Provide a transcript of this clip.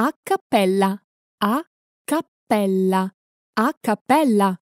a cappella, a cappella, a cappella.